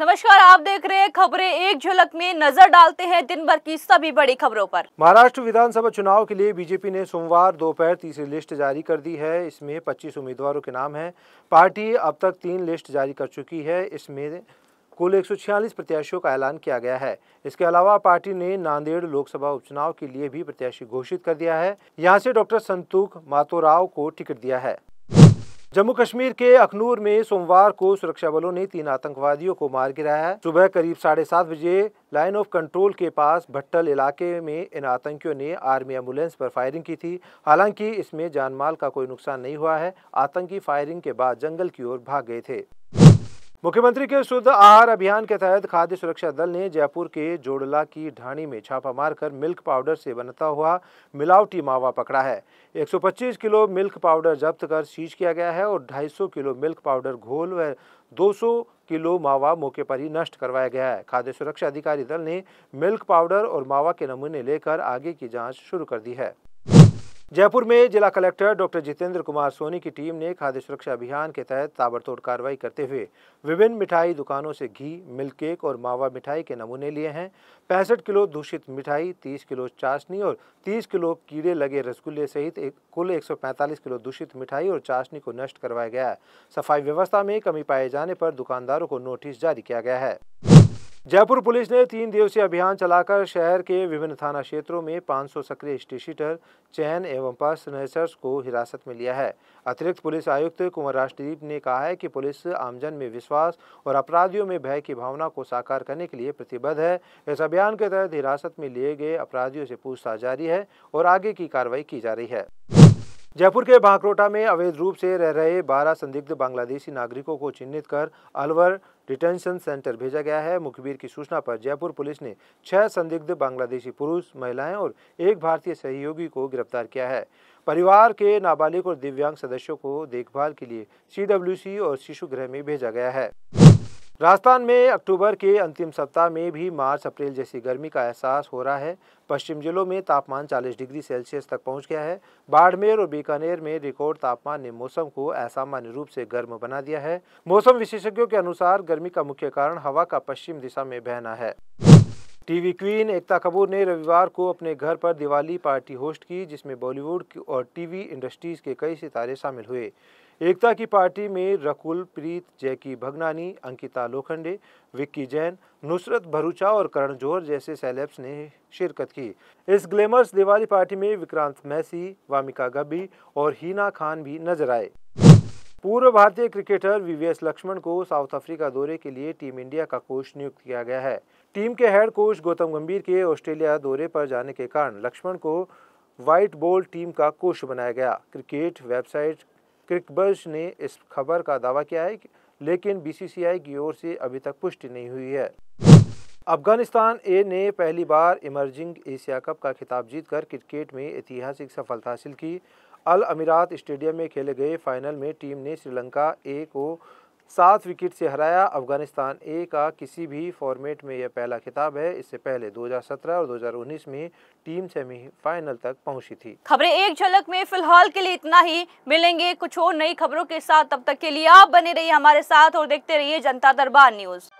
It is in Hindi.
नमस्कार आप देख रहे हैं खबरें एक झलक में नजर डालते हैं दिन भर की सभी बड़ी खबरों पर महाराष्ट्र विधानसभा चुनाव के लिए बीजेपी ने सोमवार दोपहर तीसरी लिस्ट जारी कर दी है इसमें 25 उम्मीदवारों के नाम हैं पार्टी अब तक तीन लिस्ट जारी कर चुकी है इसमें कुल एक प्रत्याशियों का ऐलान किया गया है इसके अलावा पार्टी ने नांदेड़ लोकसभा उपचुनाव के लिए भी प्रत्याशी घोषित कर दिया है यहाँ से डॉक्टर संतोख मातोराव को टिकट दिया है जम्मू कश्मीर के अखनूर में सोमवार को सुरक्षा बलों ने तीन आतंकवादियों को मार गिराया सुबह करीब साढ़े सात बजे लाइन ऑफ कंट्रोल के पास भट्टल इलाके में इन आतंकियों ने आर्मी एम्बुलेंस पर फायरिंग की थी हालांकि इसमें जानमाल का कोई नुकसान नहीं हुआ है आतंकी फायरिंग के बाद जंगल की ओर भाग गए थे मुख्यमंत्री के शुद्ध आहार अभियान के तहत खाद्य सुरक्षा दल ने जयपुर के जोड़ला की ढाणी में छापा मारकर मिल्क पाउडर से बनता हुआ मिलावटी मावा पकड़ा है 125 किलो मिल्क पाउडर जब्त कर सीज किया गया है और 250 किलो मिल्क पाउडर घोल व 200 किलो मावा मौके पर ही नष्ट करवाया गया है खाद्य सुरक्षा अधिकारी दल ने मिल्क पाउडर और मावा के नमूने लेकर आगे की जाँच शुरू कर दी है जयपुर में जिला कलेक्टर डॉक्टर जितेंद्र कुमार सोनी की टीम ने खाद्य सुरक्षा अभियान के तहत ताबड़तोड़ कार्रवाई करते हुए विभिन्न मिठाई दुकानों से घी मिल्क केक और मावा मिठाई के नमूने लिए हैं पैंसठ किलो दूषित मिठाई 30 किलो चाशनी और 30 किलो कीड़े लगे रसगुल्ले सहित एक, कुल 145 किलो दूषित मिठाई और चाशनी को नष्ट करवाया गया है सफाई व्यवस्था में कमी पाए जाने पर दुकानदारों को नोटिस जारी किया गया है जयपुर पुलिस ने तीन दिवसीय अभियान चलाकर शहर के विभिन्न थाना क्षेत्रों में 500 सक्रिय स्टेशीटर चैन एवं पास नर्सर्स को हिरासत में लिया है अतिरिक्त पुलिस आयुक्त कुंवर राजदीप ने कहा है कि पुलिस आमजन में विश्वास और अपराधियों में भय की भावना को साकार करने के लिए प्रतिबद्ध है इस अभियान के तहत हिरासत में लिए गए अपराधियों से पूछताछ जारी है और आगे की कार्रवाई की जा रही है जयपुर के बांकरोटा में अवैध रूप से रह रहे 12 संदिग्ध बांग्लादेशी नागरिकों को चिन्हित कर अलवर डिटेंशन सेंटर भेजा गया है मुखबिर की सूचना पर जयपुर पुलिस ने छह संदिग्ध बांग्लादेशी पुरुष महिलाएं और एक भारतीय सहयोगी को गिरफ्तार किया है परिवार के नाबालिग और दिव्यांग सदस्यों को देखभाल के लिए सी और शिशु गृह में भेजा गया है राजस्थान में अक्टूबर के अंतिम सप्ताह में भी मार्च अप्रैल जैसी गर्मी का एहसास हो रहा है पश्चिम जिलों में तापमान 40 डिग्री सेल्सियस तक पहुंच गया है बाड़मेर और बीकानेर में रिकॉर्ड तापमान ने मौसम को असामान्य रूप से गर्म बना दिया है मौसम विशेषज्ञों के अनुसार गर्मी का मुख्य कारण हवा का पश्चिम दिशा में बहना है टीवी क्वीन एकता कपूर ने रविवार को अपने घर पर दिवाली पार्टी होस्ट की जिसमें बॉलीवुड और टीवी इंडस्ट्रीज के कई सितारे शामिल हुए एकता की पार्टी में रकुल प्रीत जैकी भगनानी अंकिता लोखंडे विक्की जैन नुसरत भरूचा और करण जोहर जैसे सेलेब्स ने शिरकत की इस ग्लैमर्स दिवाली पार्टी में विक्रांत मैसी वामिका गब्बी और हीना खान भी नजर आए पूर्व भारतीय क्रिकेटर वीवीएस लक्ष्मण को साउथ अफ्रीका दौरे के लिए टीम इंडिया का कोच नियुक्त किया गया है टीम के हेड कोच गौतम गंभीर के ऑस्ट्रेलिया दौरे पर जाने के कारण लक्ष्मण को व्हाइट बॉल टीम का कोच बनाया गया क्रिकेट वेबसाइट क्रिकबर्ज ने इस खबर का दावा किया है लेकिन बीसीसीआई की ओर से अभी तक पुष्टि नहीं हुई है अफगानिस्तान ए ने पहली बार इमर्जिंग एशिया कप का खिताब जीतकर क्रिकेट में ऐतिहासिक सफलता हासिल की अल अमीरात स्टेडियम में खेले गए फाइनल में टीम ने श्रीलंका ए को सात विकेट से हराया अफगानिस्तान ए का किसी भी फॉर्मेट में यह पहला खिताब है इससे पहले 2017 और 2019 में टीम सेमीफाइनल तक पहुंची थी खबरें एक झलक में फिलहाल के लिए इतना ही मिलेंगे कुछ और नई खबरों के साथ तब तक के लिए आप बने रहिए हमारे साथ और देखते रहिए जनता दरबार न्यूज़